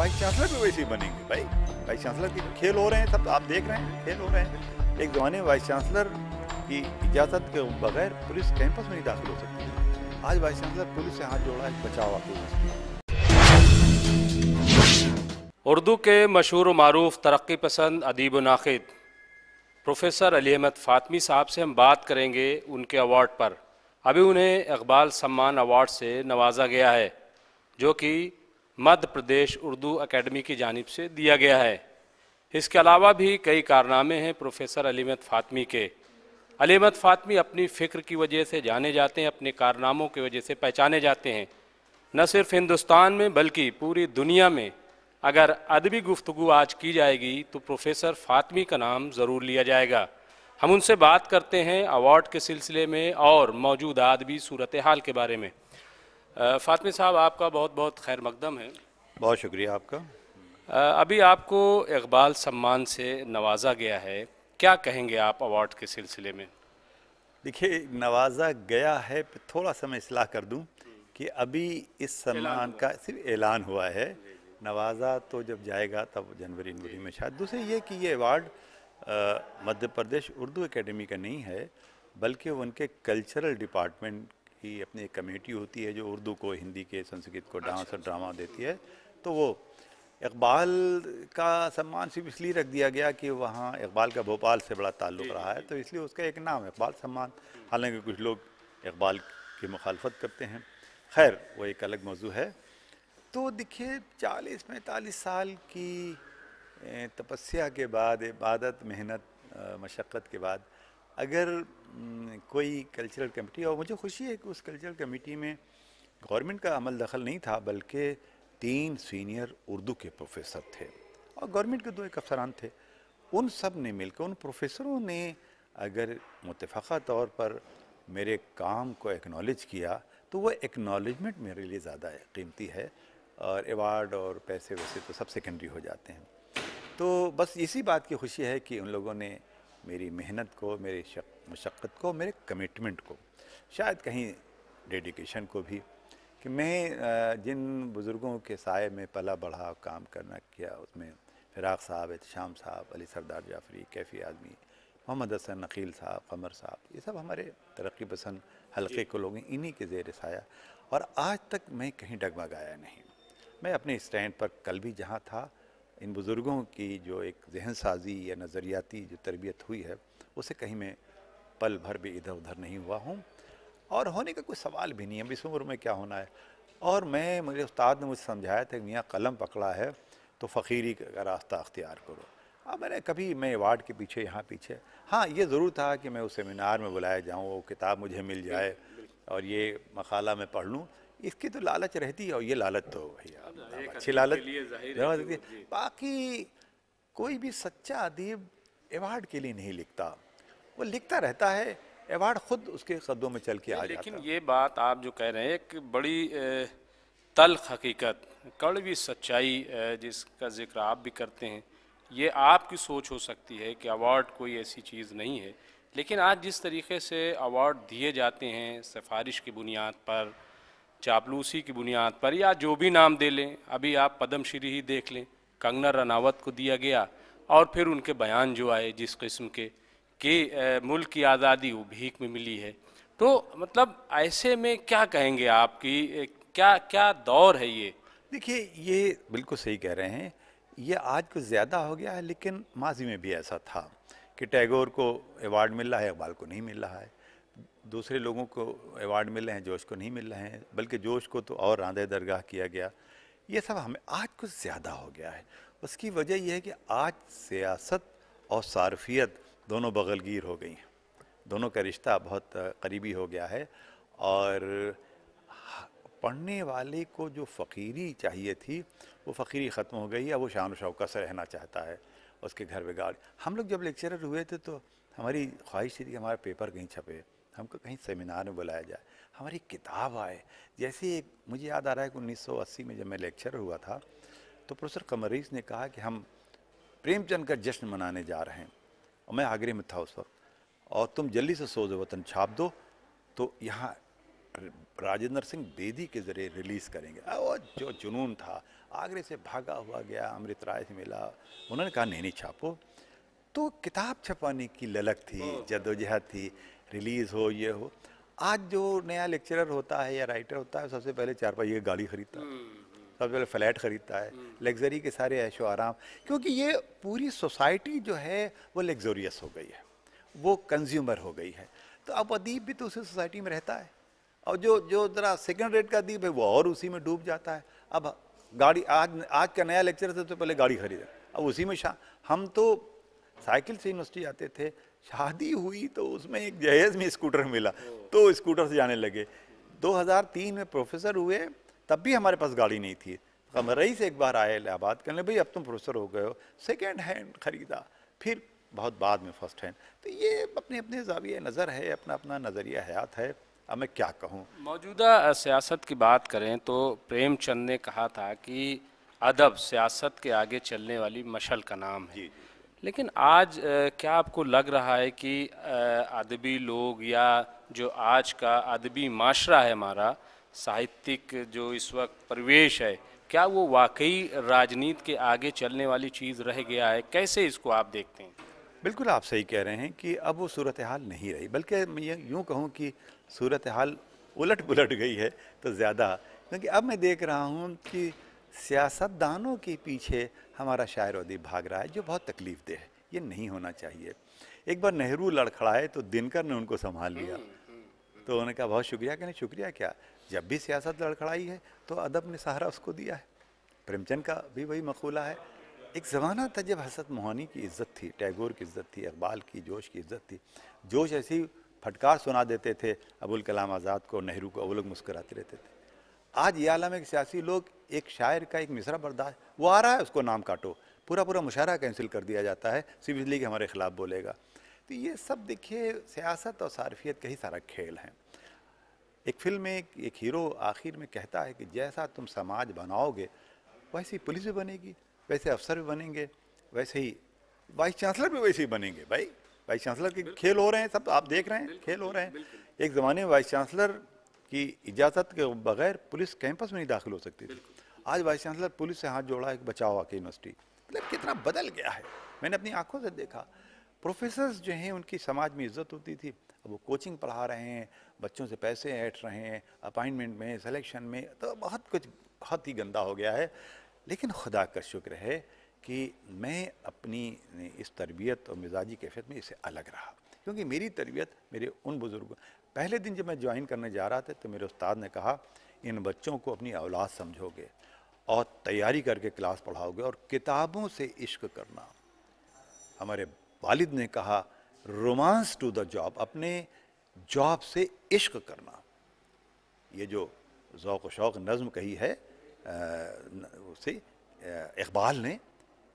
Vice chancellor भी वैसे ही बनेंगे भाई वाइस चांसलर की तो खेल हो रहे हैं सब आप देख रहे हैं खेल हो रहे हैं एक ज़माने में वाइस चांसलर की इजाज़त के बगैर पुलिस कैंपस में नहीं दाखिल हो सकती है आज वाइस चांसलर पुलिस से हाथ जोड़ा है बचाव आके उर्दू के मशहूर मरूफ तरक्की पसंद अदीब नाखिद प्रोफेसर अली अहमद फातमी साहब से हम बात करेंगे उनके अवार्ड पर अभी उन्हें इकबाल सम्मान अवार्ड से नवाजा गया है जो कि मध्य प्रदेश उर्दू अकेडमी की जानब से दिया गया है इसके अलावा भी कई कारनामे हैं प्रोफेसर अलीमत फ़ातमी के अलीमत फ़ातमी अपनी फ़िक्र की वजह से जाने जाते हैं अपने कारनामों की वजह से पहचाने जाते हैं न सिर्फ हिंदुस्तान में बल्कि पूरी दुनिया में अगर अदबी गुफ्तु आज की जाएगी तो प्रोफेसर फ़ातमी का नाम ज़रूर लिया जाएगा हम उनसे बात करते हैं अवार्ड के सिलसिले में और मौजूदा अदबी सूरत हाल के बारे में फातमी साहब आपका बहुत बहुत खैर मकदम है बहुत शुक्रिया आपका अभी आपको इकबाल सम्मान से नवाजा गया है क्या कहेंगे आप अवार्ड के सिलसिले में देखिए नवाजा गया है थोड़ा सा मैं इसलाह कर दूं कि अभी इस सम्मान का सिर्फ ऐलान हुआ है नवाजा तो जब जाएगा तब जनवरी जनवरी में शायद दूसरी ये कि ये अवार्ड मध्य प्रदेश उर्दू एकेडमी का नहीं है बल्कि उनके कल्चरल डिपार्टमेंट की अपनी एक कमेटी होती है जो उर्दू को हिंदी के संस्कृत को डांस अच्छा, और अच्छा। ड्रामा देती है तो वो इकबाल का सम्मान सिर्फ इसलिए रख दिया गया कि वहाँ इकबाल का भोपाल से बड़ा ताल्लुक़ रहा है तो इसलिए उसका एक नाम है इकबाल सम्मान हालांकि कुछ लोग इकबाल की मुखालफत करते हैं खैर वो एक अलग मौजू है तो देखिए चालीस पैंतालीस साल की तपस्या के बाद इबादत मेहनत मशक्क़त के बाद अगर कोई कल्चरल कमेटी और मुझे खुशी है कि उस कल्चरल कमेटी में गवर्नमेंट का अमल दखल नहीं था बल्कि तीन सीनियर उर्दू के प्रोफेसर थे और गवर्नमेंट के दो एक अफसरान थे उन सब ने मिलकर उन प्रोफेसरों ने अगर मुतफ़ा तौर पर मेरे काम को एक्नॉलेज किया तो वह एक्नॉलेजमेंट मेरे लिए ज़्यादा कीमती है और एवार्ड और पैसे वैसे तो सब सेकेंडरी हो जाते हैं तो बस इसी बात की खुशी है कि उन लोगों ने मेरी मेहनत को मेरे मशक्क़त को मेरे कमिटमेंट को शायद कहीं डेडिकेशन को भी कि मैं जिन बुज़ुर्गों के साय में पला बढ़ा काम करना किया उसमें फिराक साहब एहतशाम साहब अली सरदार जाफरी कैफ़ी आदमी मोहम्मद हसन नकील साहब कमर साहब ये सब हमारे तरक्की पसंद हल्के को लोग इन्हीं के जेर साया और आज तक मैं कहीं डगमगाया नहीं मैं अपने स्टैंड पर कल भी जहाँ था इन बुज़ुर्गों की जो एक जहन साजी या नज़रियाती जो तरबियत हुई है उसे कहीं मैं पल भर भी इधर उधर नहीं हुआ हूँ और होने का कोई सवाल भी नहीं है अब इस उम्र में क्या होना है और मैं मेरे उस्ताद ने मुझे समझाया था कि मियाँ कलम पकड़ा है तो फ़कीरी का रास्ता अख्तियार करो अब मैंने कभी मैं वार्ड के पीछे यहाँ पीछे हाँ ये ज़रूर था कि मैं उस सेमिनार में बुलाया जाऊँ वो किताब मुझे मिल जाए और ये मखाला मैं पढ़ लूँ इसकी तो लालच रहती है और ये लालच तो भैया हाँ, अच्छी लालच बाकी कोई भी सच्चा अदीब अवार्ड के लिए नहीं लिखता वो लिखता रहता है अवार्ड खुद उसके कदों में चल के आ लेकिन ये बात आप जो कह रहे हैं एक बड़ी तलख हकीकत कड़वी सच्चाई जिसका जिक्र आप भी करते हैं ये आपकी सोच हो सकती है कि अवार्ड कोई ऐसी चीज़ नहीं है लेकिन आज जिस तरीके से अवार्ड दिए जाते हैं सिफारिश की बुनियाद पर चापलूसी की बुनियाद पर या जो भी नाम दे लें अभी आप पद्मश्री ही देख लें कंगना रनावत को दिया गया और फिर उनके बयान जो आए जिस किस्म के कि मुल्क की आज़ादी वो भीख में मिली है तो मतलब ऐसे में क्या कहेंगे आपकी क्या क्या दौर है ये देखिए ये बिल्कुल सही कह रहे हैं ये आज कुछ ज़्यादा हो गया है लेकिन माजी में भी ऐसा था कि टैगोर को अवार्ड मिल रहा है इकबाल को नहीं मिल रहा है दूसरे लोगों को अवार्ड मिल रहे हैं जोश को नहीं मिल रहे हैं बल्कि जोश को तो और आंधे दरगाह किया गया ये सब हमें आज कुछ ज़्यादा हो गया है उसकी वजह यह है कि आज सियासत और सारफियत दोनों बगलगीर हो गई हैं दोनों का रिश्ता बहुत करीबी हो गया है और पढ़ने वाले को जो फ़कीरी चाहिए थी वो फ़कीरी ख़त्म हो गई है वो शान शौका से रहना चाहता है उसके घर बिगाड़ हम लोग जब लेक्चरर हुए थे तो हमारी ख्वाहिश थी कि हमारा पेपर कहीं छपे हमको कहीं सेमिनार में बुलाया जाए हमारी किताब आए जैसे एक मुझे याद आ रहा है कि 1980 में जब मैं लेक्चर हुआ था तो प्रोफेसर कमरीस ने कहा कि हम प्रेमचंद का जश्न मनाने जा रहे हैं और मैं आगरे में था उस वक्त और तुम जल्दी से सोज वतन छाप दो तो यहाँ राजेंद्र सिंह बेदी के ज़रिए रिलीज़ करेंगे और जो जुनून था आगरे से भागा हुआ गया अमृत राय से मिला उन्होंने कहा नहीं नहीं छापो तो किताब छपाने की ललक थी जदोजहद थी रिलीज़ हो ये हो आज जो नया लेक्चरर होता है या राइटर होता है सबसे पहले चार पहिए गाड़ी खरीदता है हम्म, हम्म। सबसे पहले फ्लैट ख़रीदता है हम्म। लग्जरी के सारे ऐशो आराम क्योंकि ये पूरी सोसाइटी जो है वो लग्जोरियस हो गई है वो कंज्यूमर हो गई है तो अब अदीब भी तो उसी सोसाइटी में रहता है और जो जो ज़रा सेकेंड रेट का अदीब है वो और उसी में डूब जाता है अब गाड़ी आज आज का नया लेक्चर सबसे पहले गाड़ी खरीदें अब उसी में शाह हम तो साइकिल से यूनिवर्सिटी आते थे शादी हुई तो उसमें एक जहेज में स्कूटर मिला तो स्कूटर से जाने लगे 2003 में प्रोफेसर हुए तब भी हमारे पास गाड़ी नहीं थी कमरई से एक बार आए इलाहाबाद कहने भाई अब तुम प्रोफेसर हो गए हो सेकेंड हैंड ख़रीदा फिर बहुत बाद में फर्स्ट हैंड तो ये अपने अपने जाविय नज़र है अपना अपना नज़रिया हयात है अब मैं क्या कहूँ मौजूदा सियासत की बात करें तो प्रेमचंद ने कहा था कि अदब सियासत के आगे चलने वाली मशल का नाम है जी, जी। लेकिन आज क्या आपको लग रहा है कि अदबी लोग या जो आज का अदबी माशरा है हमारा साहित्यिक जो इस वक्त परिवेश है क्या वो वाकई राजनीति के आगे चलने वाली चीज़ रह गया है कैसे इसको आप देखते हैं बिल्कुल आप सही कह रहे हैं कि अब वो सूरत हाल नहीं रही बल्कि मैं ये यूँ कहूँ कि सूरत हाल उलट पुलट गई है तो ज़्यादा क्योंकि अब मैं देख रहा हूँ कि सियासतदानों के पीछे हमारा शायर उदीप भाग रहा है जो बहुत तकलीफ दे है ये नहीं होना चाहिए एक बार नेहरू लड़खड़ाए तो दिनकर ने उनको संभाल लिया हम्म, हम्म, हम्म। तो उन्होंने कहा बहुत शुक्रिया कहने शुक्रिया क्या जब भी सियासत लड़खड़ाई है तो अदब ने सहारा उसको दिया है प्रेमचंद का भी वही मकूला है एक ज़माना था जब हसरत मोहानी की इज्जत थी टैगोर की इज्जत थी इकबाल की जोश की इज्जत थी जोश ऐसी फटकार सुना देते थे अबुल कलाम आज़ाद को नेहरू को अब लोग मुस्कराते रहते थे आज ये आलम है कि सियासी लोग एक शायर का एक मिसरा बर्दाश्त वो आ रहा है उसको नाम काटो पूरा पूरा मुशारा कैंसिल कर दिया जाता है सिर्फ इसलिए कि हमारे ख़िलाफ़ बोलेगा तो ये सब देखिए सियासत और सारफियत का ही सारा खेल है एक फिल्म में एक, एक हीरो आखिर में कहता है कि जैसा तुम समाज बनाओगे वैसे ही पुलिस भी बनेगी वैसे अफसर भी बनेंगे वैसे ही वाइस चांसलर भी वैसे ही बनेंगे भाई वाइस चांसलर के खेल हो रहे हैं सब तो आप देख रहे हैं खेल हो रहे हैं एक ज़माने में वाइस चांसलर कि इजाज़त के बगैर पुलिस कैंपस में नहीं दाखिल हो सकती थी आज वाइस चांसलर पुलिस से हाथ जोड़ा एक बचाव आके यूनिवर्सिटी मतलब कितना बदल गया है मैंने अपनी आंखों से देखा प्रोफेसर्स जो हैं उनकी समाज में इज्जत होती थी अब वो कोचिंग पढ़ा रहे हैं बच्चों से पैसे ऐट रहे हैं अपॉइंटमेंट में सिलेक्शन में तो बहुत कुछ बहुत ही गंदा हो गया है लेकिन खुदा का शुक्र है कि मैं अपनी इस तरबियत और मिजाजी कैफियत में इसे अलग रहा क्योंकि मेरी तरबियत मेरे उन बुज़ुर्गों पहले दिन जब मैं ज्वाइन करने जा रहा था तो मेरे उस्ताद ने कहा इन बच्चों को अपनी औलाद समझोगे और तैयारी करके क्लास पढ़ाओगे और किताबों से इश्क करना हमारे वालिद ने कहा रोमांस टू द जॉब अपने जॉब से इश्क करना ये जो ओक़ शौक़ नज़म कही है उसे इकबाल ने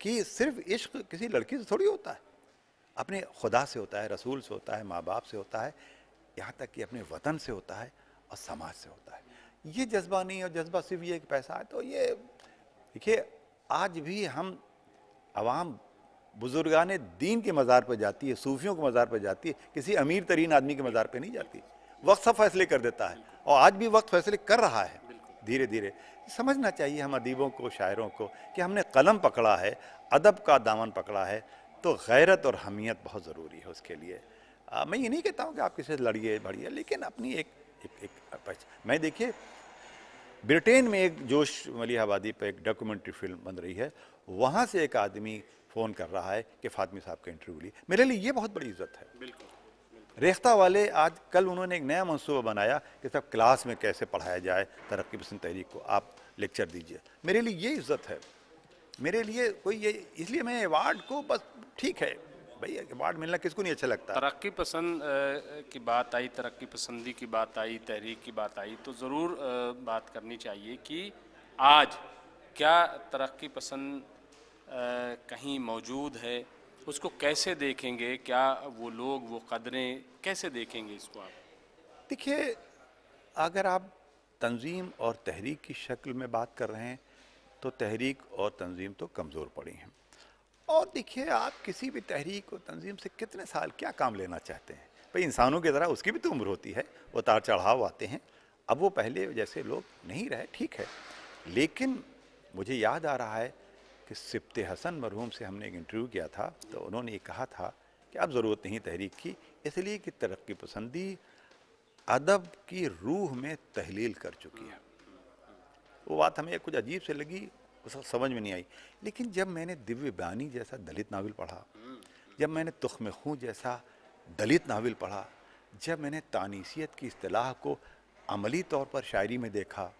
कि सिर्फ इश्क किसी लड़की से थोड़ी होता है अपने खुदा से होता है रसूल से होता है माँ बाप से होता है यहाँ तक कि अपने वतन से होता है और समाज से होता है ये जज्बा नहीं और जज्बा सिर्फ ये एक पैसा है तो ये देखिए आज भी हम आवाम बुजुर्गान दीन के मज़ार पर जाती है सूफियों के मज़ार पर जाती है किसी अमीर तरीन आदमी के मज़ार पर नहीं जाती वक्त सब फैसले कर देता है और आज भी वक्त फैसले कर रहा है धीरे धीरे समझना चाहिए हम अदीबों को शायरों को कि हमने कलम पकड़ा है अदब का दामन पकड़ा है तो गैरत और हमियत बहुत ज़रूरी है उसके लिए आ, मैं ये नहीं कहता हूँ कि आप किसी से लड़िए भड़िए लेकिन अपनी एक एक, एक मैं देखिए ब्रिटेन में एक जोश वली आबादी पर एक डॉक्यूमेंट्री फिल्म बन रही है वहाँ से एक आदमी फ़ोन कर रहा है कि फातमी साहब का इंटरव्यू ली मेरे लिए ये बहुत बड़ी इज्जत है बिल्कुल रेख्ता वाले आज कल उन्होंने एक नया मनसूबा बनाया कि सब क्लास में कैसे पढ़ाया जाए तरक्की पसंद तहरीक को आप लेक्चर दीजिए मेरे लिए ये इज्जत है मेरे लिए कोई ये इसलिए मैं अवार्ड को बस ठीक है भाई अवार्ड मिलना किसको नहीं अच्छा लगता तरक्की पसंद की बात आई तरक्की पसंदी की बात आई तहरीक की बात आई तो ज़रूर बात करनी चाहिए कि आज क्या तरक्की पसंद कहीं मौजूद है उसको कैसे देखेंगे क्या वो लोग वो कदरें कैसे देखेंगे इसको आप देखिए अगर आप तंजीम और तहरीक की शक्ल में बात कर रहे हैं तो तहरीक और तंजीम तो कमज़ोर पड़ी हैं और देखिए आप किसी भी तहरीक और तंजीम से कितने साल क्या काम लेना चाहते हैं भाई इंसानों की तरह उसकी भी तो उम्र होती है उतार चढ़ाव आते हैं अब वो पहले जैसे लोग नहीं रहे ठीक है लेकिन मुझे याद आ रहा है कि सिप्त हसन मरहूम से हमने एक इंटरव्यू किया था तो उन्होंने ये कहा था कि अब ज़रूरत नहीं तहरीक की इसलिए कि तरक्की पसंदी अदब की रूह में तहलील कर चुकी है वो बात हमें कुछ अजीब से लगी समझ में नहीं आई लेकिन जब मैंने दिव्य बयानी जैसा दलित नावल पढ़ा जब मैंने में खूँ जैसा दलित नावल पढ़ा जब मैंने तानीसीत की अतलाह को अमली तौर पर शायरी में देखा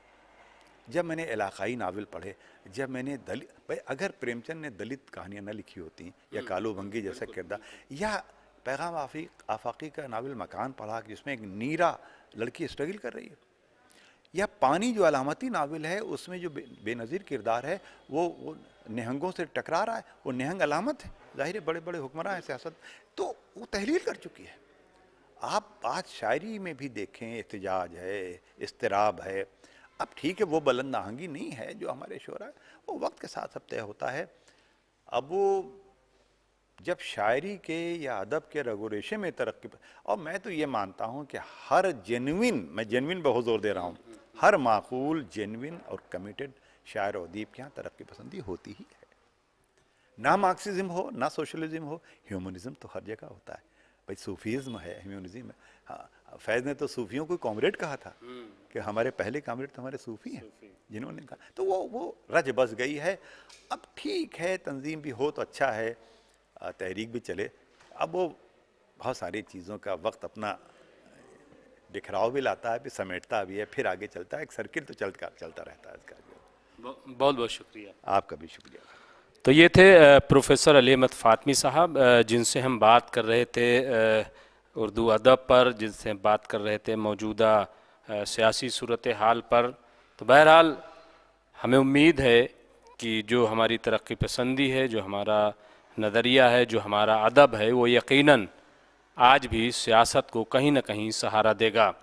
जब मैंने इलाकई नावल पढ़े जब मैंने दलित भाई अगर प्रेमचंद ने दलित कहानियाँ न लिखी होती या हम्म। कालो भंगी जैसा किरदार या पैगाम आफी आफाकी का नावल मकान पढ़ा जिसमें एक नीरा लड़की स्ट्रगल कर रही है या पानी जो अलामती नावल है उसमें जो बे, बेनज़ीर किरदार है वो वो नहंगों से टकरा रहा है वो नहंग अलामत है जाहिर बड़े बड़े हुक्मरान हैं सियासत तो वो तहलील कर चुकी है आप बात शायरी में भी देखें एहतजाज है इसतराब है अब ठीक है वो बुलंद आहंगी नहीं है जो हमारे शोरा वो वक्त के साथ सब तय होता है अब वो जब शायरी के या अदब के रगोरेशे में तरक्की और मैं तो ये मानता हूँ कि हर जेनविन मैं जेनविन बहुत जोर दे रहा हूँ हर माकूल जेनविन और कमिटेड शायर अदीब के यहाँ तरक्की पसंदी होती ही है ना मार्क्सिज्म हो ना सोशलिज्म हो ह्यूमनिज़म तो हर जगह होता है भाई सूफीज़म है ह्यूमनिज्म है हाँ फैज़ ने तो सूफियों को कॉमरेड कहा था हम्म। कि हमारे पहले कॉमरेड तो हमारे सूफ़ी हैं जिन्होंने कहा तो वो वो रज बस गई है अब ठीक है तंजीम भी हो तो अच्छा है तहरीक भी चले अब वो बहुत सारी चीज़ों का वक्त अपना बिखराव भी लाता है फिर समेटता भी है फिर आगे चलता है एक सर्किट तो चलता चलता रहता है इसका बहुत बहुत शुक्रिया आपका भी शुक्रिया तो ये थे प्रोफेसर अली अहमद फातमी साहब जिनसे हम बात कर रहे थे उर्दू अदब पर जिनसे हम बात कर रहे थे मौजूदा सियासी सूरत हाल पर तो बहरहाल हमें उम्मीद है कि जो हमारी तरक्की पसंदी है जो हमारा नज़रिया है जो हमारा अदब है वो यकीनन आज भी सियासत को कहीं ना कहीं सहारा देगा